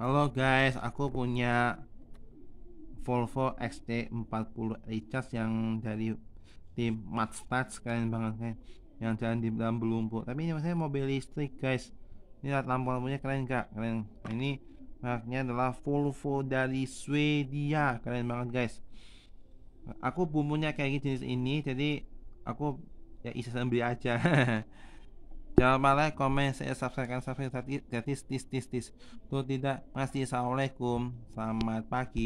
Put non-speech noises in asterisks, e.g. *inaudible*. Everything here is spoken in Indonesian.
Halo guys, aku punya Volvo XT40 Recharge yang dari tim Matstats keren banget kan yang jalan di dalam lumpur tapi ini maksudnya mobil listrik guys ini lampu-lampunya keren gak? keren nah, ini mereknya adalah Volvo dari Swedia keren banget guys aku bumbunya kayak gini jenis ini jadi aku ya iseng beli aja *laughs* Jangan lupa like, komen, share, subscribe, subscribe gratis, tis, tis, tis. Tuh tidak, masih assalamualaikum, selamat pagi.